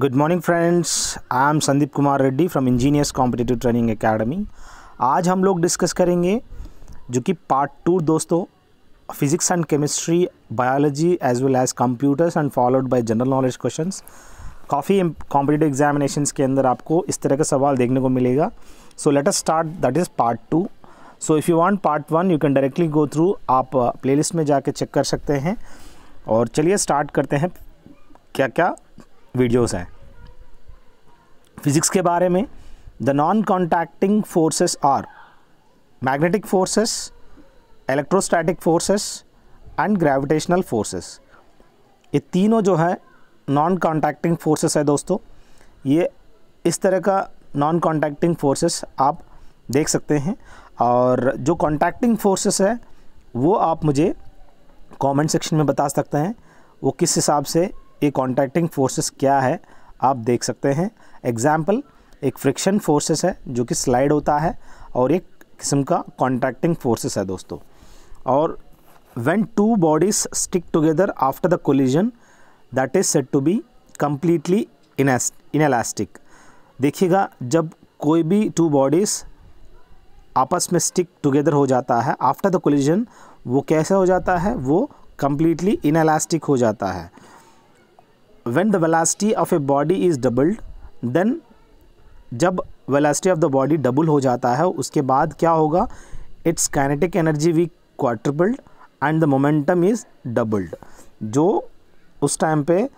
good morning friends I am Sandeep Kumar Reddy from engineers competitive training academy आज हम लोग discuss करेंगे जो कि पार्ट टू दोस्तों physics and chemistry biology as well as computers and followed by general knowledge questions काफ़ी competitive examination के अंदर आपको इस तरह का सवाल देखने को मिलेगा so let us start that is part two so if you want part one you can directly go through आप प्लेलिस्ट uh, में जाके चेक कर सकते हैं और चलिए स्टार्ट करते हैं क्या क्या वीडियोस हैं फिज़िक्स के बारे में the non contacting forces are magnetic forces electrostatic forces and gravitational forces ये तीनों जो है नॉन कॉन्टैक्टिंग फोर्सेस है दोस्तों ये इस तरह का नॉन कॉन्टैक्टिंग फोर्सेस आप देख सकते हैं और जो कॉन्टैक्टिंग फोर्सेस है वो आप मुझे कमेंट सेक्शन में बता सकते हैं वो किस हिसाब से ये कॉन्टैक्टिंग फोर्सेस क्या है आप देख सकते हैं एग्जाम्पल एक फ्रिक्शन फोर्सेस है जो कि स्लाइड होता है और एक किस्म का कॉन्टैक्टिंग फोर्सेस है दोस्तों और when two bodies stick together after the collision that is set to be completely inelastic देखिएगा जब कोई भी टू बॉडीज आपस में स्टिक टुगेदर हो जाता है आफ्टर द कोलिजन वो कैसे हो जाता है वो कम्प्लीटली इनएलास्टिक हो जाता है when the velocity of a body is doubled then जब velocity of the body double हो जाता है उसके बाद क्या होगा its kinetic energy be quadrupled and the momentum is doubled जो उस टाइम पे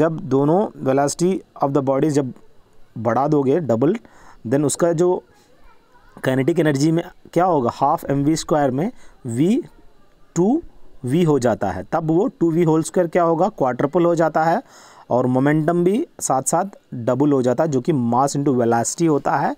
जब दोनों वेलासिटी ऑफ द बॉडी जब बढ़ा दोगे डबल देन उसका जो कैनेटिक एनर्जी में क्या होगा हाफ एम वी स्क्वायर में वी टू वी हो जाता है तब वो टू वी होल स्क्वायर क्या होगा क्वार्टरपल हो जाता है और मोमेंटम भी साथ साथ डबल हो जाता है जो कि मास इंटू वेलासिटी होता है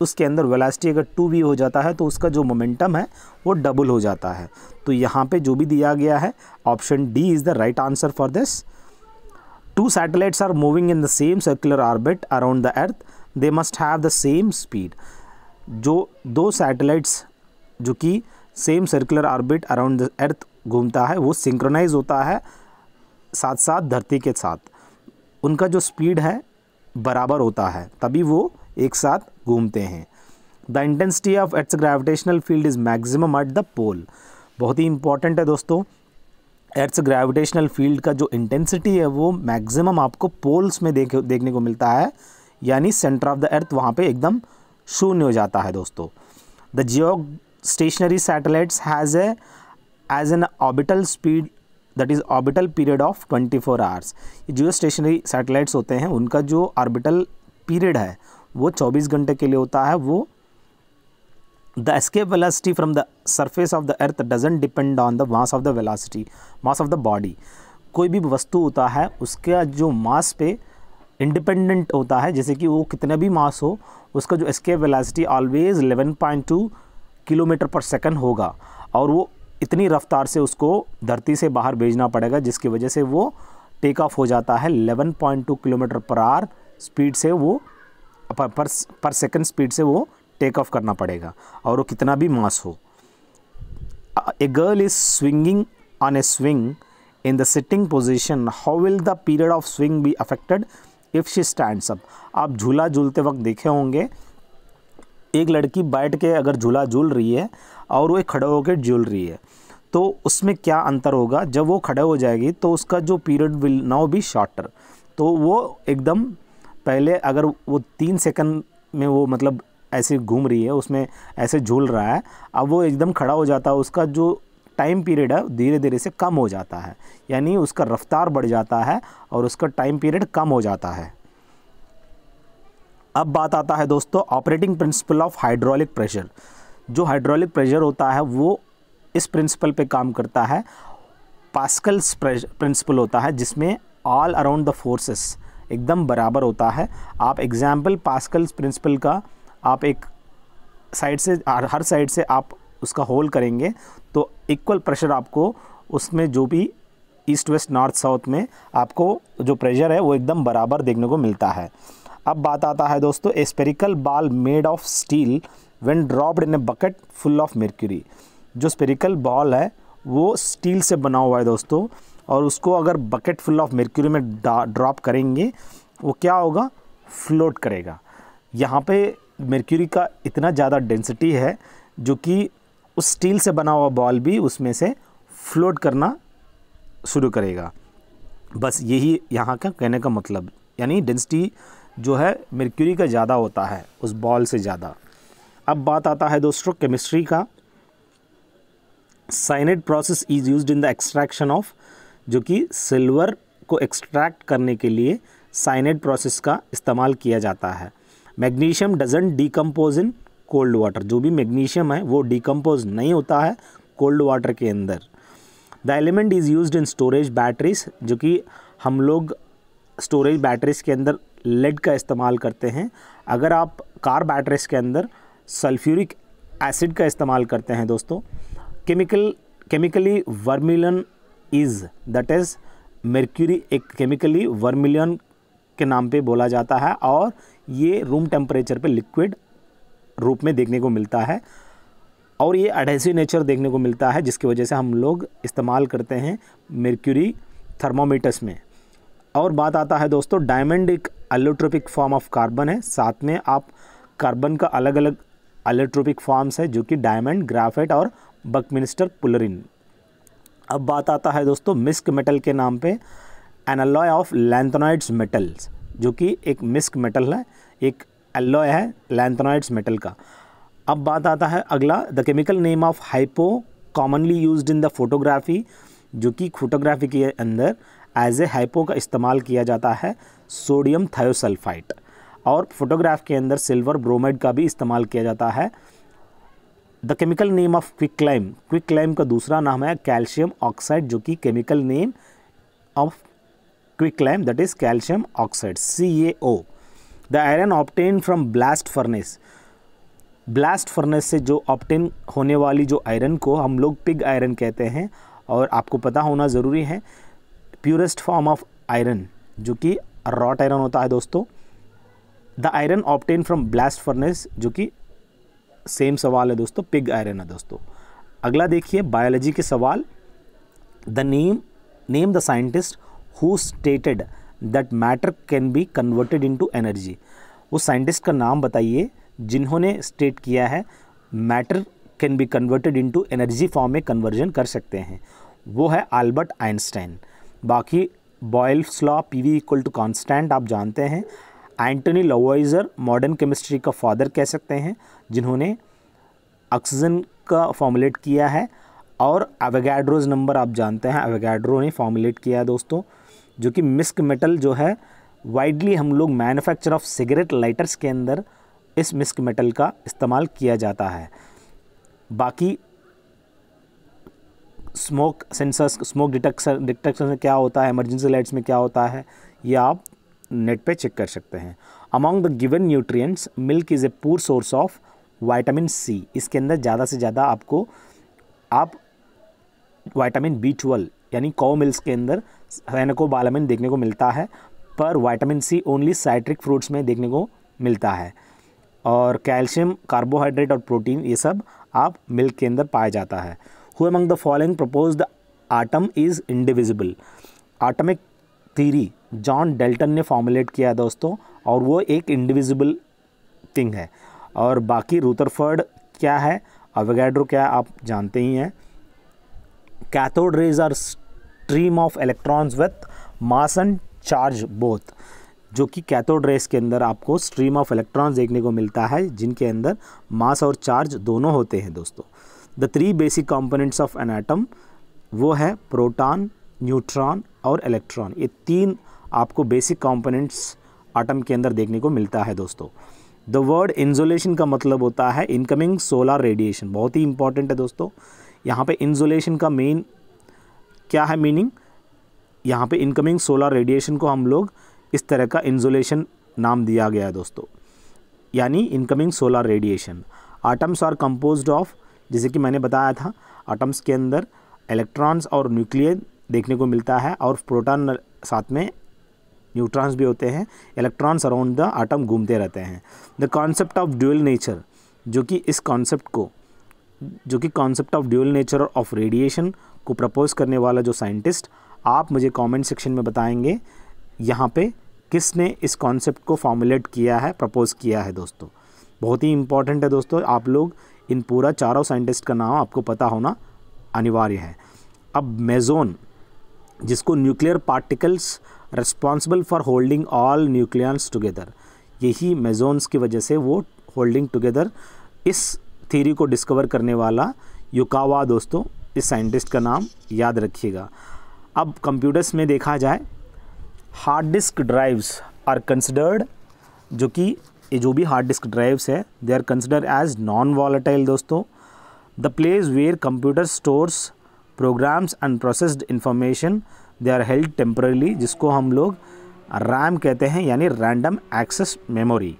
उसके अंदर वेलासिटी अगर टू भी हो जाता है तो उसका जो मोमेंटम है वो डबल हो जाता है तो यहाँ पे जो भी दिया गया है option D is the right answer for this two satellites are moving in the same circular orbit around the earth they must have the same speed जो दो सैटेलाइट्स जो कि same circular orbit around the earth घूमता है वो synchronise होता है साथ साथ धरती के साथ उनका जो स्पीड है बराबर होता है तभी वो एक साथ घूमते हैं the intensity of its gravitational field is maximum at the pole बहुत ही इंपॉर्टेंट है दोस्तों एट्स ग्रेविटेशनल फील्ड का जो इंटेंसिटी है वो मैक्सिमम आपको पोल्स में देख देखने को मिलता है यानी सेंटर ऑफ द अर्थ वहाँ पे एकदम शून्य हो जाता है दोस्तों the geostationary satellites has a as an orbital speed that is orbital period of 24 hours geostationary satellites होते हैं उनका जो ऑर्बिटल पीरियड है वो 24 घंटे के लिए होता है वो the escape velocity from the surface of the earth doesn't depend on the mass of the velocity mass of the body कोई भी वस्तु होता है उसका जो मास पे इंडिपेंडेंट होता है जैसे कि वो कितना भी मास हो उसका जो escape velocity always 11.2 kilometre per second होगा और वो इतनी रफ्तार से उसको धरती से बाहर भेजना पड़ेगा जिसकी वजह से वो टेक ऑफ हो जाता है 11.2 किलोमीटर पर आर स्पीड से वो पर पर, पर सेकंड स्पीड से वो टेक ऑफ करना पड़ेगा और वो कितना भी मास हो a girl is swinging on a swing in the sitting position how will the period of swing be affected if she stands up आप झूला झूलते वक्त देखे होंगे एक लड़की बैठ के अगर झूला झूल रही है और वो खड़े होकर झूल रही है तो उसमें क्या अंतर होगा जब वो खड़े हो जाएगी तो उसका जो period will now be shorter तो वो एकदम पहले अगर वो तीन सेकंड में वो मतलब ऐसे घूम रही है उसमें ऐसे झूल रहा है अब वो एकदम खड़ा हो जाता है उसका जो टाइम पीरियड है धीरे धीरे से कम हो जाता है यानी उसका रफ्तार बढ़ जाता है और उसका टाइम पीरियड कम हो जाता है अब बात आता है दोस्तों operating principle of hydraulic pressure जो हाइड्रोलिक प्रेशर होता है वो इस प्रिंसिपल पे काम करता है पास्कल्स प्रिंसिपल होता है जिसमें ऑल अराउंड द फोर्सेस एकदम बराबर होता है आप एग्जाम्पल पास्कल्स प्रिंसिपल का आप एक साइड से हर साइड से आप उसका होल करेंगे तो इक्वल प्रेशर आपको उसमें जो भी ईस्ट वेस्ट नॉर्थ साउथ में आपको जो प्रेशर है वो एकदम बराबर देखने को मिलता है अब बात आता है दोस्तों spherical ball made of steel when dropped in a bucket full of mercury जो स्पेरिकल बॉल है वो स्टील से बना हुआ है दोस्तों और उसको अगर बकेट फुल ऑफ मेर्क्यूरी में ड्रॉप करेंगे वो क्या होगा फ्लोट करेगा यहाँ पे मेर्क्यूरी का इतना ज़्यादा डेंसिटी है जो कि उस स्टील से बना हुआ बॉल भी उसमें से फ्लोट करना शुरू करेगा बस यही यहाँ का कहने का मतलब यानी डेंसिटी जो है मेर्क्यूरी का ज़्यादा होता है उस बॉल से ज़्यादा अब बात आता है दोस्तों केमिस्ट्री का cyanide process is use in the extraction of जो कि सिल्वर को एक्सट्रैक्ट करने के लिए साइनेट प्रोसेस का इस्तेमाल किया जाता है magnesium doesn't decompose in cold water जो भी मैग्नीशियम है वो डिकम्पोज नहीं होता है कोल्ड वाटर के अंदर the element is use in storage batteries जो कि हम लोग स्टोरेज बैटरीज के अंदर लेड का इस्तेमाल करते हैं अगर आप कार बैटरीज के अंदर सल्फ्यूरिक एसिड का इस्तेमाल करते हैं दोस्तों chemical chemically vermilion is that is mercury एक केमिकली वर्मिलियन के नाम पे बोला जाता है और ये रूम टेम्परेचर पे लिक्विड रूप में देखने को मिलता है और ये अडेसिव नेचर देखने को मिलता है जिसकी वजह से हम लोग इस्तेमाल करते हैं मर्क्यूरी थर्मोमीटर्स में और बात आता है दोस्तों डायमंड एक एलोट्रोपिक फॉर्म ऑफ कार्बन है साथ में आप कार्बन का अलग अलग एलेक्ट्रोपिक फॉर्म्स है जो कि डायमंड ग्राफेट और बकमिनिस्टर पुलरिन अब बात आता है दोस्तों मिस्क मेटल के नाम पे एनालॉय ऑफ लैंथनाइड्स मेटल्स जो कि एक मिस्क मेटल है एक एलॉय है लैंथनाइड्स मेटल का अब बात आता है अगला the chemical name of hypo commonly use in the photography जो कि फोटोग्राफी के अंदर एज ए हाइपो का इस्तेमाल किया जाता है सोडियम थायोसल्फाइट और फोटोग्राफ के अंदर सिल्वर ब्रोमाइड का भी इस्तेमाल किया जाता है the chemical name of quick lime quick lime का दूसरा नाम है कैल्शियम ऑक्साइड जो कि chemical name of quick lime that is calcium oxide C A O the iron obtained from blast furnace blast furnace से जो ऑप्टेन होने वाली जो आयरन को हम लोग पिग आयरन कहते हैं और आपको पता होना ज़रूरी है प्योरेस्ट फॉर्म ऑफ आयरन जो कि रॉट आयरन होता है दोस्तों the iron obtained from blast furnace जो कि सेम सवाल है दोस्तों पिग आयरन है दोस्तों अगला देखिए बायोलॉजी के सवाल the name name the scientist who stated that matter can be converted into energy उस साइंटिस्ट का नाम बताइए जिन्होंने स्टेट किया है matter can be converted into energy form में कन्वर्जन कर सकते हैं वो है आल्बर्ट आइंस्टाइन बाकी Boyle's law P V equal to constant आप जानते हैं एंटनी लवाइज़र मॉडर्न केमिस्ट्री का फादर कह सकते हैं जिन्होंने ऑक्सीजन का फॉर्मुलेट किया है और एवेगैड्रोज नंबर आप जानते हैं एवेगैड्रो ने फॉर्मुलेट किया है दोस्तों जो कि मिस्क मेटल जो है वाइडली हम लोग मैन्युफैक्चर ऑफ सिगरेट लाइटर्स के अंदर इस मिस्क मेटल का इस्तेमाल किया जाता है बाकी smoke sensors smoke detection detection में क्या होता है इमरजेंसी लाइट्स में क्या होता है ये आप नेट पे चेक कर सकते हैं among the given nutrients milk is a poor source of vitamin C इसके अंदर ज़्यादा से ज़्यादा आपको आप वाइटामिन बी ट्वेल्व यानी कौ मिल्स के अंदर बालामिन देखने को मिलता है पर vitamin C only citric fruits में देखने को मिलता है और कैल्शियम कार्बोहाइड्रेट और प्रोटीन ये सब आप मिल्क के अंदर पाया जाता है who among the following propose the atom is indivisible atomic theory John Dalton ने फॉर्मुलेट किया है दोस्तों और वो एक इंडिविजिबल थिंग है और बाकी रूतरफर्ड क्या है अवेगैड्रो क्या है आप जानते ही हैं cathode rays are stream of electrons with mass and charge both जो कि कैथोड रेस के अंदर आपको स्ट्रीम ऑफ इलेक्ट्रॉन्स देखने को मिलता है जिनके अंदर मास और चार्ज दोनों होते हैं दोस्तों the three basic components of an atom वो है प्रोटॉन न्यूट्रॉन और इलेक्ट्रॉन ये तीन आपको बेसिक कंपोनेंट्स आटम के अंदर देखने को मिलता है दोस्तों द वर्ड इंजोलेशन का मतलब होता है इनकमिंग सोलार रेडिएशन बहुत ही इंपॉर्टेंट है दोस्तों यहाँ पे इंजोलेशन का मेन क्या है मीनिंग यहाँ पे इनकमिंग सोलार रेडिएशन को हम लोग इस तरह का इंजोलेशन नाम दिया गया है दोस्तों यानी incoming solar radiation atoms are compose of जैसे कि मैंने बताया था आटम्स के अंदर इलेक्ट्रॉन्स और न्यूक्लियर देखने को मिलता है और प्रोटॉन साथ में न्यूट्रॉन्स भी होते हैं इलेक्ट्रॉन्स अराउंड द आटम घूमते रहते हैं the concept of dual nature जो कि इस कॉन्सेप्ट को जो कि concept of dual nature of radiation को प्रपोज करने वाला जो साइंटिस्ट आप मुझे कमेंट सेक्शन में बताएंगे यहाँ पे किसने इस कॉन्सेप्ट को फॉर्मुलेट किया है प्रपोज किया है दोस्तों बहुत ही इंपॉर्टेंट है दोस्तों आप लोग इन पूरा चारों साइंटिस्ट का नाम आपको पता होना अनिवार्य है अब मेजोन जिसको nuclear particles responsible for holding all nucleons together यही मेजोन्स की वजह से वो होल्डिंग टुगेदर इस थीरी को डिस्कवर करने वाला युकावा दोस्तों इस साइंटिस्ट का नाम याद रखिएगा अब कंप्यूटर्स में देखा जाए hard disk drives are considered जो कि ये जो भी हार्ड डिस्क ड्राइव्स है they are consider as non volatile दोस्तों the place where computer stores programs and processed information they are held temporarily जिसको हम लोग रैम कहते हैं यानी रैंडम एक्सेस मेमोरी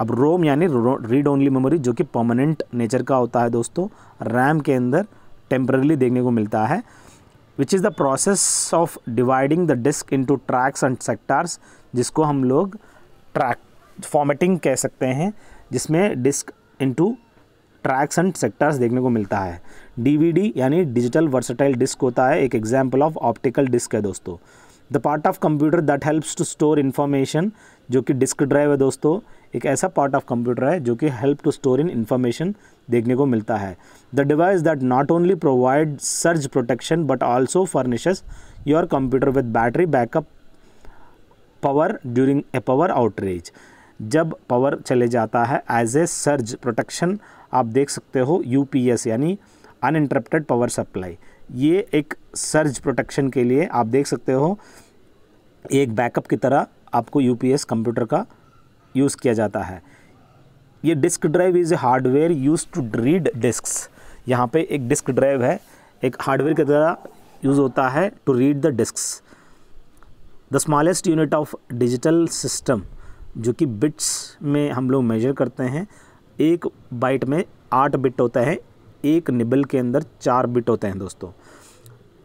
अब रोम यानी रीड ओनली मेमोरी जो कि परमानेंट नेचर का होता है दोस्तों रैम के अंदर टेम्प्रेली देखने को मिलता है which is the process of dividing the disk into tracks and sectors जिसको हम लोग ट्रैक फॉर्मेटिंग कह सकते हैं जिसमें disk into tracks and sectors देखने को मिलता है डीवीडी यानी डिजिटल वर्सटाइल डिस्क होता है एक एग्जाम्पल ऑफ ऑप्टिकल डिस्क है दोस्तों the part of computer that helps to store information जो कि डिस्क ड्राइव है दोस्तों एक ऐसा पार्ट ऑफ कंप्यूटर है जो कि help to store in information देखने को मिलता है the device that not only provide surge protection but also furnishes your computer with battery backup power during a power outreach जब पावर चले जाता है एज ए सर्ज प्रोटेक्शन आप देख सकते हो यूपीएस यानी अनइंटरप्टेड पावर सप्लाई ये एक सर्ज प्रोटेक्शन के लिए आप देख सकते हो एक बैकअप की तरह आपको यूपीएस कंप्यूटर का यूज़ किया जाता है ये disk drive is a hardware use to read disk यहाँ पे एक डिस्क ड्राइव है एक हार्डवेयर की तरह यूज़ होता है to read the disk the smallest unit of digital system जो कि बिट्स में हम लोग मेजर करते हैं एक बाइट में आठ बिट होता है एक निबल के अंदर चार बिट होते हैं दोस्तों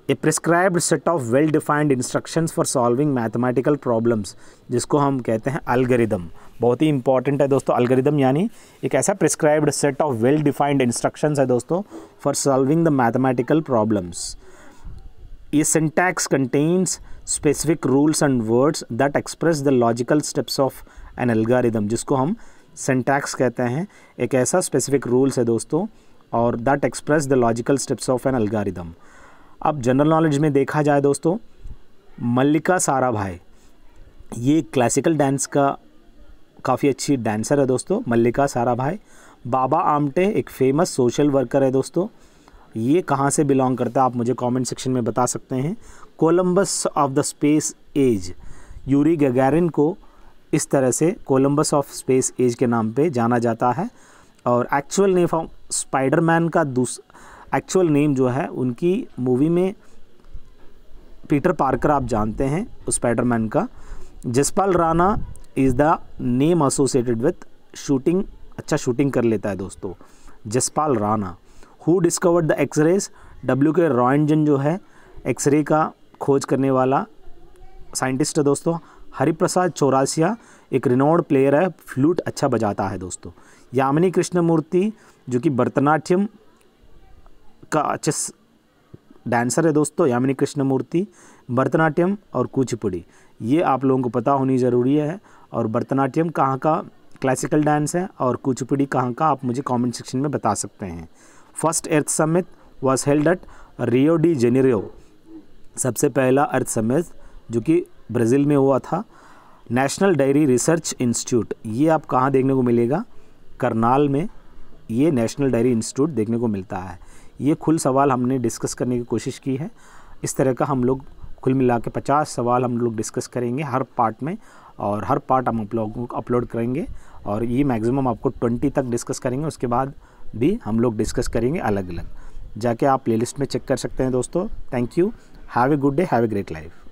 a prescribed set of well defined instructions for solving mathematical problems जिसको हम कहते हैं अलगरिदम बहुत ही इंपॉर्टेंट है दोस्तों अलगरिदम यानी एक ऐसा prescribed set of well defined instructions है दोस्तों for solving the mathematical problems ये syntax contains specific rules and words that express the logical steps of an algorithm जिसको हम सिंटैक्स कहते हैं एक ऐसा स्पेसिफिक रूल्स है दोस्तों और that express the logical steps of an algorithm अब जनरल नॉलेज में देखा जाए दोस्तों मल्लिका सारा भाई ये क्लासिकल डांस का काफ़ी अच्छी डांसर है दोस्तों मल्लिका सारा भाई बाबा आमटे एक फेमस सोशल वर्कर है दोस्तों ये कहाँ से बिलोंग करता है आप मुझे कमेंट सेक्शन में बता सकते हैं Columbus of the space age Yuri Gagarin को इस तरह से कोलंबस ऑफ स्पेस एज के नाम पे जाना जाता है और एक्चुअल नेम ऑफ स्पाइडरमैन का दूस एक्चुअल नेम जो है उनकी मूवी में पीटर पार्कर आप जानते हैं स्पाइडरमैन का Jaspal Rana is the name associated with shooting अच्छा शूटिंग कर लेता है दोस्तों Jaspal Rana who discovered the X rays W K Roentgen जो है एक्सरे का खोज करने वाला साइंटिस्ट है दोस्तों हरिप्रसाद चौरासिया एक रिनोड प्लेयर है फ्लूट अच्छा बजाता है दोस्तों यामिनी कृष्णमूर्ति जो कि भरतनाट्यम का अच्छे डांसर है दोस्तों यामिनी कृष्णमूर्ति भरतनाट्यम और कूचिपुड़ी ये आप लोगों को पता होनी ज़रूरी है और भरतनाट्यम कहाँ का क्लासिकल डांस है और कूचिपुड़ी कहाँ का आप मुझे कमेंट सेक्शन में बता सकते हैं first earth summit was held at Rio de Janeiro सबसे पहला अर्थ समिट जो कि ब्राज़ील में हुआ था नेशनल डायरी रिसर्च इंस्टीट्यूट ये आप कहाँ देखने को मिलेगा करनाल में ये नेशनल डायरी इंस्टीट्यूट देखने को मिलता है ये खुल सवाल हमने डिस्कस करने की कोशिश की है इस तरह का हम लोग खुल मिला के पचास सवाल हम लोग डिस्कस करेंगे हर पार्ट में और हर पार्ट हम लोगों को अपलोड करेंगे और ये मैक्सिमम आपको ट्वेंटी तक डिस्कस करेंगे उसके बाद भी हम लोग डिस्कस करेंगे अलग अलग जाके आप प्लेलिस्ट में चेक कर सकते हैं दोस्तों thank you have a good day have a great life